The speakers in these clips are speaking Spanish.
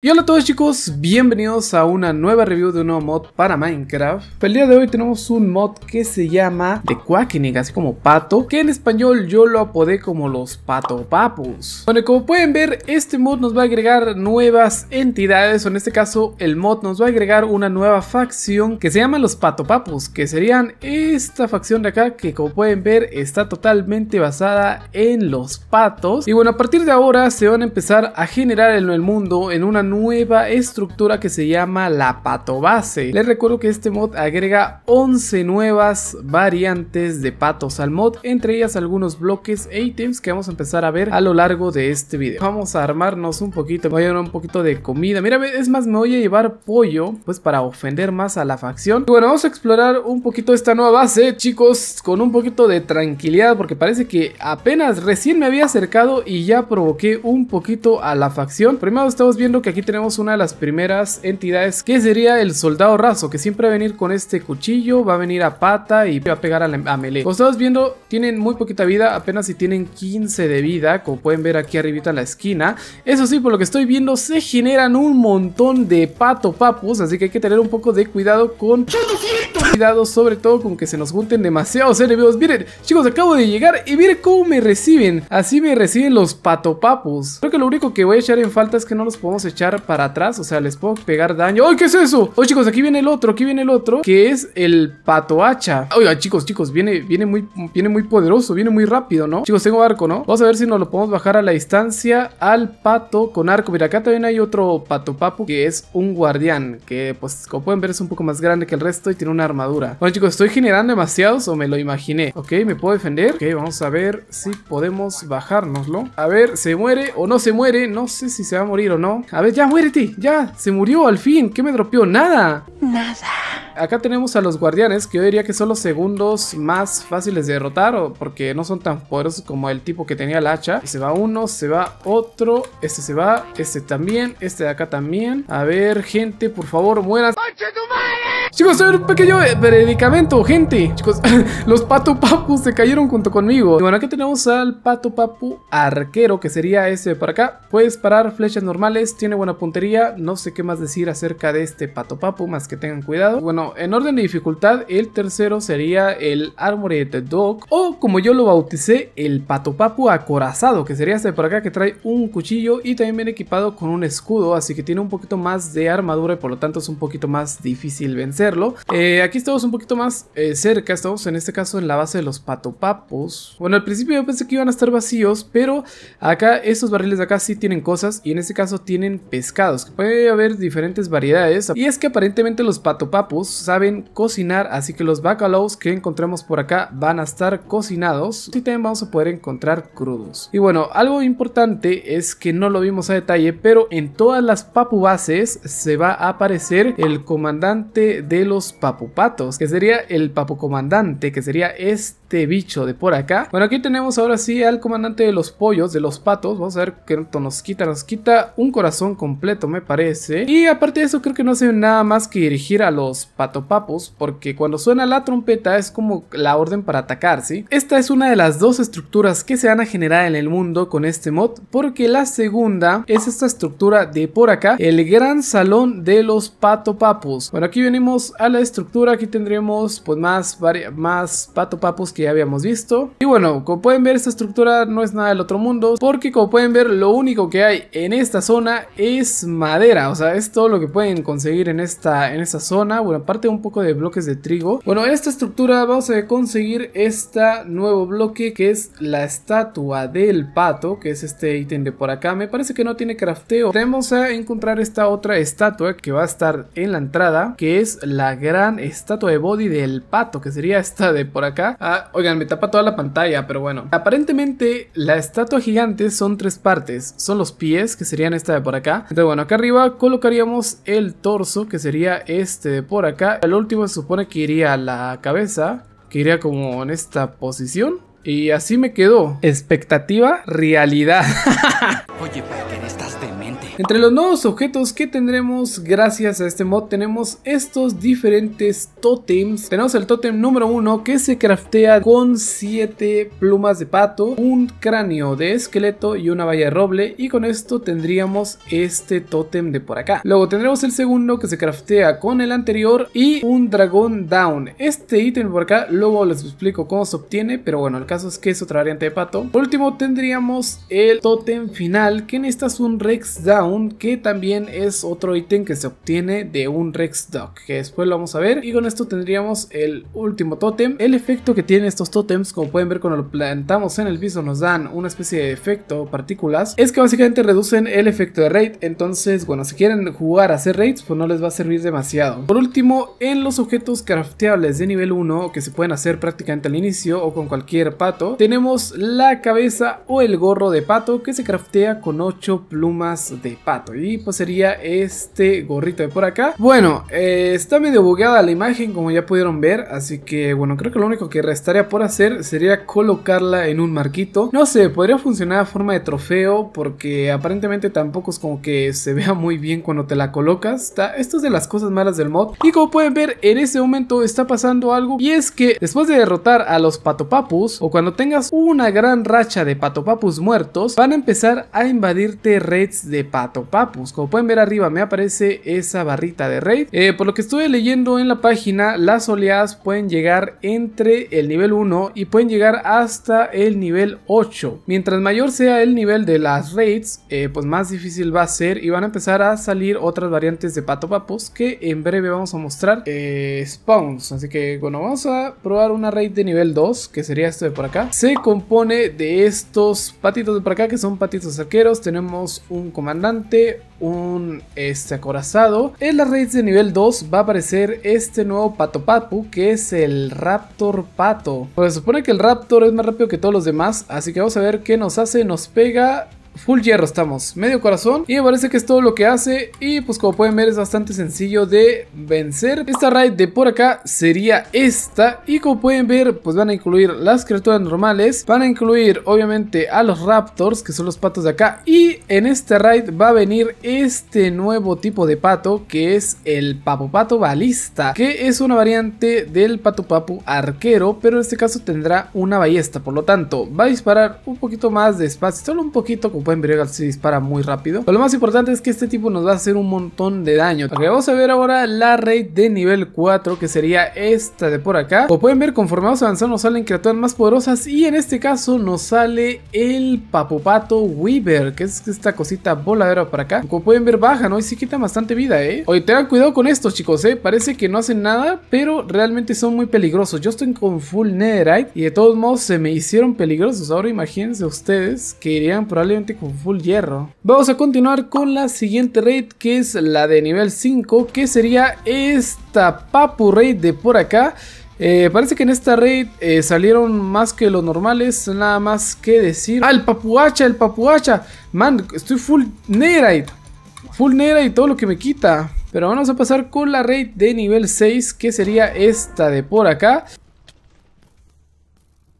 Y hola a todos chicos, bienvenidos a una nueva review de un nuevo mod para Minecraft El día de hoy tenemos un mod que se llama The Quackening, así como pato Que en español yo lo apodé como los papus Bueno, como pueden ver, este mod nos va a agregar nuevas entidades O en este caso, el mod nos va a agregar una nueva facción que se llama los papus Que serían esta facción de acá que como pueden ver está totalmente basada en los patos Y bueno, a partir de ahora se van a empezar a generar en el mundo en una nueva estructura que se llama la pato base. Les recuerdo que este mod agrega 11 nuevas variantes de patos al mod, entre ellas algunos bloques e ítems que vamos a empezar a ver a lo largo de este video. Vamos a armarnos un poquito, voy a llevar un poquito de comida. Mira, es más, me voy a llevar pollo, pues para ofender más a la facción. Y bueno, vamos a explorar un poquito esta nueva base, chicos, con un poquito de tranquilidad, porque parece que apenas recién me había acercado y ya provoqué un poquito a la facción. Primero estamos viendo que aquí aquí tenemos una de las primeras entidades que sería el soldado raso, que siempre va a venir con este cuchillo, va a venir a pata y va a pegar a, melee. Como estamos viendo, tienen muy poquita vida, apenas si tienen 15 de vida, como pueden ver aquí arribita en la esquina. Eso sí, por lo que estoy viendo, se generan un montón de pato papus, así que hay que tener un poco de cuidado con... Cuidado sobre todo con que se nos junten demasiados enemigos. Miren, chicos, acabo de llegar y miren cómo me reciben. Así me reciben los pato papus. Creo que lo único que voy a echar en falta es que no los podemos echar para atrás, o sea, les puedo pegar daño. ¡Ay, qué es eso! ¡Oh, chicos, aquí viene el otro, aquí viene el otro! Que es el pato hacha. Oiga, chicos, chicos, viene, viene, muy, viene muy poderoso, viene muy rápido, ¿no? Chicos, tengo arco, ¿no? Vamos a ver si nos lo podemos bajar a la distancia al pato con arco. Mira, acá también hay otro pato papu que es un guardián, que pues como pueden ver es un poco más grande que el resto y tiene una armadura. Bueno, chicos, estoy generando demasiados o me lo imaginé. Ok, me puedo defender. Ok, vamos a ver si podemos bajárnoslo. A ver, ¿se muere o no se muere? No sé si se va a morir o no. A ver, ya muérete, ya, se murió al fin, ¿qué me dropeó? Nada. Nada acá tenemos a los guardianes, que yo diría que son los segundos más fáciles de derrotar, porque no son tan poderosos como el tipo que tenía el hacha. Se va uno, se va otro, este se va, este también, este de acá también. A ver, gente, por favor, mueras. Chicos, soy un pequeño predicamento, gente. Chicos, los Pato papu se cayeron junto conmigo. Y bueno, aquí tenemos al Pato Papu arquero, que sería este de por acá. Puedes parar flechas normales, tiene buena puntería. No sé qué más decir acerca de este Pato Papu, más que tengan cuidado. Bueno, en orden de dificultad, el tercero sería el Armored Dog, o como yo lo bauticé, el Pato Acorazado, que sería este por acá que trae un cuchillo y también viene equipado con un escudo, así que tiene un poquito más de armadura y por lo tanto es un poquito más difícil vencerlo. Eh, aquí estamos un poquito más eh, cerca, estamos en este caso en la base de los patopapos. Bueno, al principio yo pensé que iban a estar vacíos, pero acá estos barriles de acá sí tienen cosas y en este caso tienen pescados, puede haber diferentes variedades. Y es que aparentemente los patopapos saben cocinar, así que los bacalows que encontremos por acá van a estar cocinados y también vamos a poder encontrar crudos. Y bueno, algo importante es que no lo vimos a detalle, pero en todas las bases se va a aparecer el comandante de los papupatos, que sería el comandante que sería este bicho de por acá. Bueno, aquí tenemos ahora sí al comandante de los pollos, de los patos, vamos a ver qué nos quita, nos quita un corazón completo me parece. Y aparte de eso creo que no hace nada más que dirigir a los patos Papos, porque cuando suena la trompeta es como la orden para atacar, ¿sí? Esta es una de las dos estructuras que se van a generar en el mundo con este mod, porque la segunda es esta estructura de por acá, el gran salón de los patopapos. Bueno, aquí venimos a la estructura, aquí tendremos pues más, más patopapos que ya habíamos visto. Y bueno, como pueden ver esta estructura no es nada del otro mundo, porque como pueden ver lo único que hay en esta zona es madera, o sea, es todo lo que pueden conseguir en esta, en esta zona, bueno, aparte un poco de bloques de trigo. Bueno, esta estructura vamos a conseguir este nuevo bloque que es la estatua del pato, que es este ítem de por acá. Me parece que no tiene crafteo. Tenemos a encontrar esta otra estatua que va a estar en la entrada, que es la gran estatua de body del pato, que sería esta de por acá. Ah, oigan, me tapa toda la pantalla, pero bueno. Aparentemente la estatua gigante son tres partes. Son los pies, que serían esta de por acá. Entonces bueno, acá arriba colocaríamos el torso, que sería este de por acá el último se supone que iría a la cabeza, que iría como en esta posición. Y así me quedó. Expectativa, realidad. Oye, entre los nuevos objetos que tendremos gracias a este mod tenemos estos diferentes totems Tenemos el tótem número 1 que se craftea con 7 plumas de pato, un cráneo de esqueleto y una valla de roble y con esto tendríamos este tótem de por acá. Luego tendremos el segundo que se craftea con el anterior y un dragón down. Este ítem por acá luego les explico cómo se obtiene, pero bueno, el caso es que es otra variante de pato. Por último tendríamos el tótem final que es un rex down que también es otro ítem que se obtiene de un Rex Dog, que después lo vamos a ver. Y con esto tendríamos el último tótem. El efecto que tienen estos tótems, como pueden ver cuando lo plantamos en el piso, nos dan una especie de efecto partículas. Es que básicamente reducen el efecto de raid. Entonces, bueno, si quieren jugar a hacer raids, pues no les va a servir demasiado. Por último, en los objetos crafteables de nivel 1, que se pueden hacer prácticamente al inicio o con cualquier pato, tenemos la cabeza o el gorro de pato que se craftea con 8 plumas de pato. Y pues sería este gorrito de por acá. Bueno, eh, está medio bugueada la imagen como ya pudieron ver. Así que bueno, creo que lo único que restaría por hacer sería colocarla en un marquito. No sé, podría funcionar a forma de trofeo porque aparentemente tampoco es como que se vea muy bien cuando te la colocas. esto es de las cosas malas del mod. Y como pueden ver, en ese momento está pasando algo. Y es que después de derrotar a los patopapus o cuando tengas una gran racha de patopapus muertos, van a empezar a invadirte redes de pato como pueden ver arriba me aparece esa barrita de raid. Eh, por lo que estuve leyendo en la página, las oleadas pueden llegar entre el nivel 1 y pueden llegar hasta el nivel 8. Mientras mayor sea el nivel de las raids, eh, pues más difícil va a ser y van a empezar a salir otras variantes de Pato Papus que en breve vamos a mostrar eh, spawns. Así que bueno, vamos a probar una raid de nivel 2, que sería esto de por acá. Se compone de estos patitos de por acá que son patitos arqueros. Tenemos un comandante un este acorazado. En las raids de nivel 2 va a aparecer este nuevo Pato Papu, que es el Raptor Pato. Pues se supone que el Raptor es más rápido que todos los demás, así que vamos a ver qué nos hace. Nos pega Full hierro estamos, medio corazón y me parece que es todo lo que hace y pues como pueden ver es bastante sencillo de vencer. Esta raid de por acá sería esta y como pueden ver pues van a incluir las criaturas normales, van a incluir obviamente a los raptors que son los patos de acá y en esta raid va a venir este nuevo tipo de pato que es el papo pato balista que es una variante del pato papu arquero pero en este caso tendrá una ballesta por lo tanto va a disparar un poquito más de espacio, solo un poquito como pueden ver, se dispara muy rápido. Pero lo más importante es que este tipo nos va a hacer un montón de daño. Ok, vamos a ver ahora la raid de nivel 4, que sería esta de por acá. Como pueden ver, conforme vamos avanzando, nos salen criaturas más poderosas. Y en este caso, nos sale el Papopato Weaver, que es esta cosita voladera para acá. Como pueden ver, baja, ¿no? Y sí quita bastante vida, ¿eh? Oye, tengan cuidado con estos, chicos, ¿eh? Parece que no hacen nada, pero realmente son muy peligrosos. Yo estoy con full netherite y de todos modos se me hicieron peligrosos. Ahora imagínense ustedes que irían probablemente con full hierro. Vamos a continuar con la siguiente raid que es la de nivel 5 que sería esta Papu Raid de por acá. Eh, parece que en esta raid eh, salieron más que los normales, nada más que decir. ¡Ah, el papuacha, el papuacha! Man, estoy full y Full negra y todo lo que me quita. Pero vamos a pasar con la raid de nivel 6, que sería esta de por acá.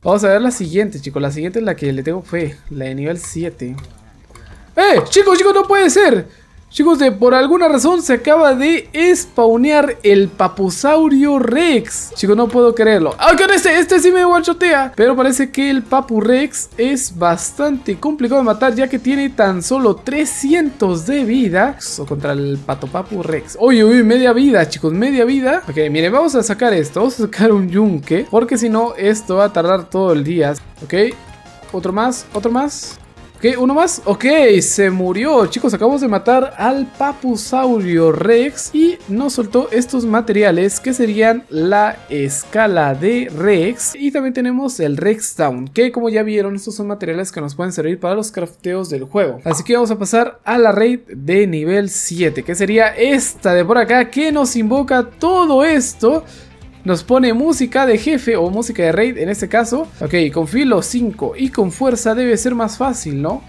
Vamos a ver la siguiente, chicos. La siguiente es la que le tengo fe. La de nivel 7. ¡Eh! ¡Chicos, chicos! ¡No puede ser! Chicos, de por alguna razón se acaba de spawnear el Papusaurio Rex. Chicos, no puedo creerlo. con este, este sí me guachotea. Pero parece que el Papu Rex es bastante complicado de matar ya que tiene tan solo 300 de vida. O contra el Pato Papu Rex. Uy, uy, media vida, chicos, media vida. Ok, miren, vamos a sacar esto. Vamos a sacar un yunque. Porque si no, esto va a tardar todo el día. Ok, otro más, otro más. Ok, uno más. Ok, se murió. Chicos, acabamos de matar al Papusaurio Rex y nos soltó estos materiales que serían la escala de Rex. Y también tenemos el Rex Town, que como ya vieron, estos son materiales que nos pueden servir para los crafteos del juego. Así que vamos a pasar a la raid de nivel 7, que sería esta de por acá, que nos invoca todo esto. Nos pone música de jefe o música de raid en este caso. Ok, con filo 5 y con fuerza debe ser más fácil, ¿no?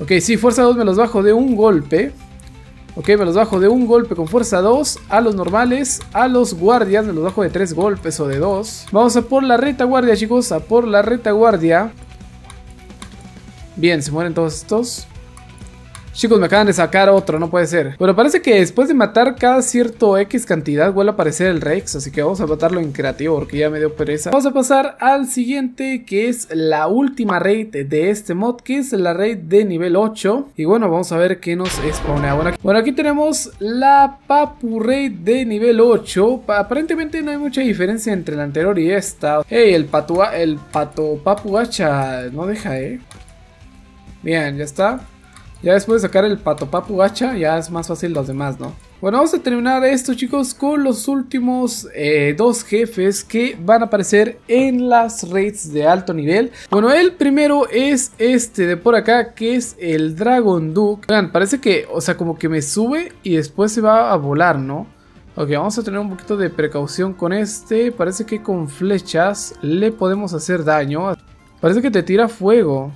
Ok, sí, fuerza 2 me los bajo de un golpe. Ok, me los bajo de un golpe con fuerza 2 a los normales, a los guardias me los bajo de 3 golpes o de 2. Vamos a por la retaguardia, chicos, a por la retaguardia. Bien, se mueren todos estos. Chicos, me acaban de sacar otro, no puede ser. Bueno, parece que después de matar cada cierto X cantidad vuelve a aparecer el Rex, así que vamos a matarlo en creativo porque ya me dio pereza. Vamos a pasar al siguiente, que es la última raid de este mod, que es la raid de nivel 8. Y bueno, vamos a ver qué nos expone Bueno, aquí, bueno, aquí tenemos la Papu Raid de nivel 8. Aparentemente no hay mucha diferencia entre la anterior y esta. Ey, el, patua, el pato Papu Hacha no deja, eh. Bien, ya está. Ya después de sacar el pato papu gacha, ya es más fácil los demás, ¿no? Bueno, vamos a terminar esto chicos con los últimos eh, dos jefes que van a aparecer en las raids de alto nivel. Bueno, el primero es este de por acá que es el Dragon Duke. Vean, parece que, o sea, como que me sube y después se va a volar, ¿no? Ok, vamos a tener un poquito de precaución con este. Parece que con flechas le podemos hacer daño. Parece que te tira fuego.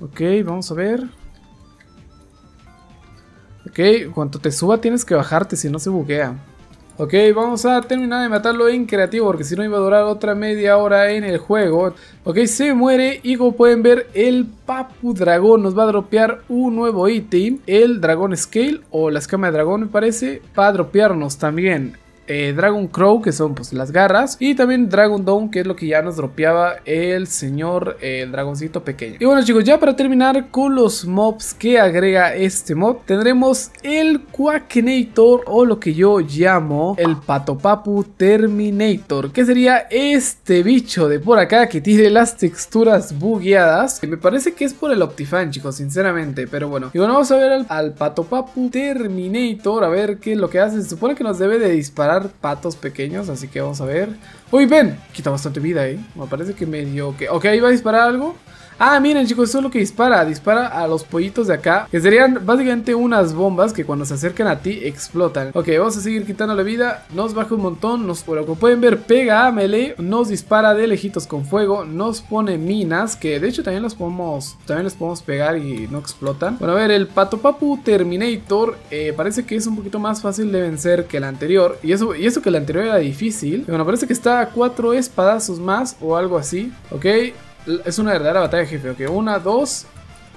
Ok, vamos a ver. Ok, cuanto te suba tienes que bajarte, si no se buguea. Ok, vamos a terminar de matarlo en creativo porque si no iba a durar otra media hora en el juego. Ok, se muere y como pueden ver el Papu Dragón nos va a dropear un nuevo ítem. El Dragón Scale o la escama de dragón me parece para a dropearnos también. Eh, Dragon Crow, que son pues las garras, y también Dragon Dawn que es lo que ya nos dropeaba el señor, el dragoncito pequeño. Y bueno chicos, ya para terminar con los mobs que agrega este mod tendremos el Quackenator o lo que yo llamo el Papu Terminator, que sería este bicho de por acá que tiene las texturas bugueadas, que me parece que es por el Optifan chicos, sinceramente, pero bueno. Y bueno, vamos a ver al, al Patopapu Terminator, a ver qué es lo que hace, se supone que nos debe de disparar patos pequeños, así que vamos a ver. Uy, ven, quita bastante vida, eh. Me parece que medio que... Ok, ahí va a disparar algo. Ah, miren chicos, eso es lo que dispara. Dispara a los pollitos de acá, que serían básicamente unas bombas que cuando se acercan a ti explotan. Ok, vamos a seguir quitando la vida. Nos baja un montón. Nos, bueno, como pueden ver, pega a melee. Nos dispara de lejitos con fuego. Nos pone minas, que de hecho también las podemos, también podemos pegar y no explotan. Bueno, a ver, el Pato Papu Terminator eh, parece que es un poquito más fácil de vencer que el anterior. Y eso, y eso que el anterior era difícil. Bueno, parece que está a cuatro espadazos más o algo así. Ok, es una verdadera batalla, jefe. Ok, una, dos,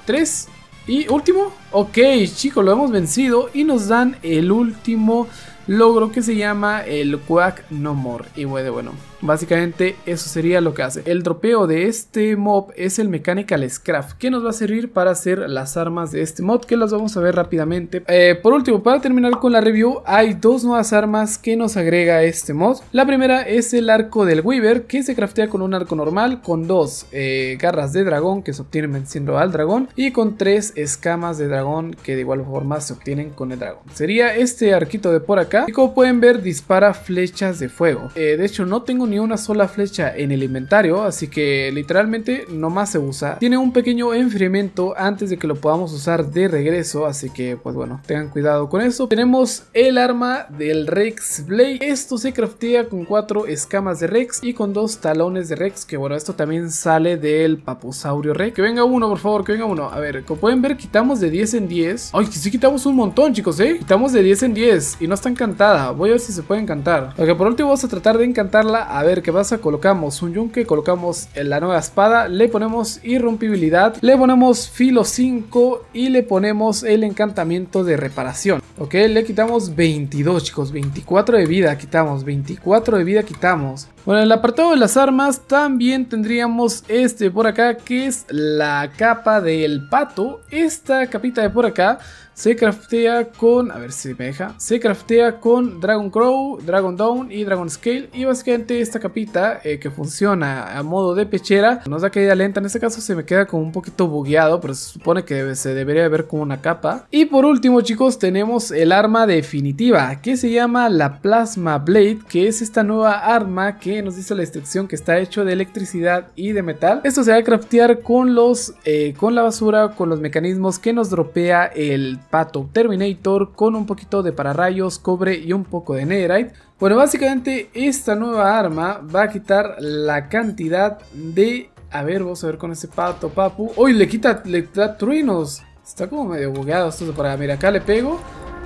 tres. Y último. Ok, chicos, lo hemos vencido. Y nos dan el último logro que se llama el Quack No More. Y bueno, bueno. Básicamente eso sería lo que hace. El dropeo de este mob es el Mechanical Scraft, que nos va a servir para hacer las armas de este mod, que las vamos a ver rápidamente. Eh, por último, para terminar con la review, hay dos nuevas armas que nos agrega este mod. La primera es el arco del Weaver, que se craftea con un arco normal, con dos eh, garras de dragón que se obtienen venciendo al dragón, y con tres escamas de dragón que de igual forma se obtienen con el dragón. Sería este arquito de por acá, y como pueden ver dispara flechas de fuego. Eh, de hecho no tengo ni ni una sola flecha en el inventario, así que literalmente no más se usa. Tiene un pequeño enfriamiento antes de que lo podamos usar de regreso, así que pues bueno, tengan cuidado con eso. Tenemos el arma del Rex Blade. Esto se craftea con cuatro escamas de Rex y con dos talones de Rex, que bueno, esto también sale del Paposaurio Rex. Que venga uno, por favor, que venga uno. A ver, como pueden ver, quitamos de 10 en 10. Ay, que sí quitamos un montón, chicos, ¿eh? Quitamos de 10 en 10 y no está encantada. Voy a ver si se puede encantar. Ok, por último vamos a tratar de encantarla a ver qué pasa, colocamos un yunque, colocamos la nueva espada, le ponemos irrompibilidad, le ponemos filo 5 y le ponemos el encantamiento de reparación. Ok, le quitamos 22 chicos, 24 de vida quitamos, 24 de vida quitamos. Bueno, en el apartado de las armas también tendríamos este por acá que es la capa del pato, esta capita de por acá se craftea con, a ver si me deja, se craftea con Dragon Crow, Dragon Dawn y Dragon Scale y básicamente esta capita eh, que funciona a modo de pechera nos da caída lenta, en este caso se me queda como un poquito bugueado pero se supone que se debería ver como una capa. Y por último chicos tenemos el arma definitiva que se llama la Plasma Blade que es esta nueva arma que nos dice la instrucción que está hecho de electricidad y de metal. Esto se va a craftear con los, eh, con la basura, con los mecanismos que nos dropea el Pato Terminator con un poquito de pararrayos, cobre y un poco de netherite. Bueno, básicamente esta nueva arma va a quitar la cantidad de... A ver, vamos a ver con ese pato, papu. ¡Uy! Le quita, le da truenos. Está como medio bugueado esto para... Mira, acá le pego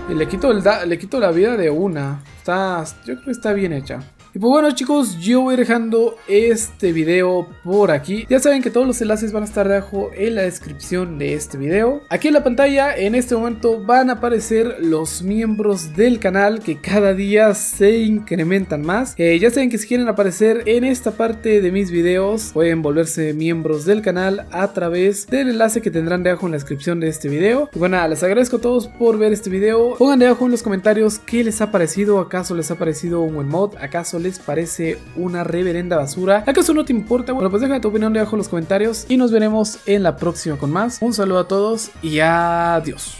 y le quito, el da... le quito la vida de una. Está... Yo creo que está bien hecha. Y pues bueno chicos, yo voy dejando este video por aquí. Ya saben que todos los enlaces van a estar debajo en la descripción de este video. Aquí en la pantalla en este momento van a aparecer los miembros del canal que cada día se incrementan más. Eh, ya saben que si quieren aparecer en esta parte de mis videos pueden volverse miembros del canal a través del enlace que tendrán debajo en la descripción de este video. bueno, les agradezco a todos por ver este video. Pongan debajo en los comentarios qué les ha parecido, acaso les ha parecido un buen mod, acaso les parece una reverenda basura. ¿Acaso no te importa? Bueno, pues deja tu opinión debajo en los comentarios y nos veremos en la próxima con más. Un saludo a todos y adiós.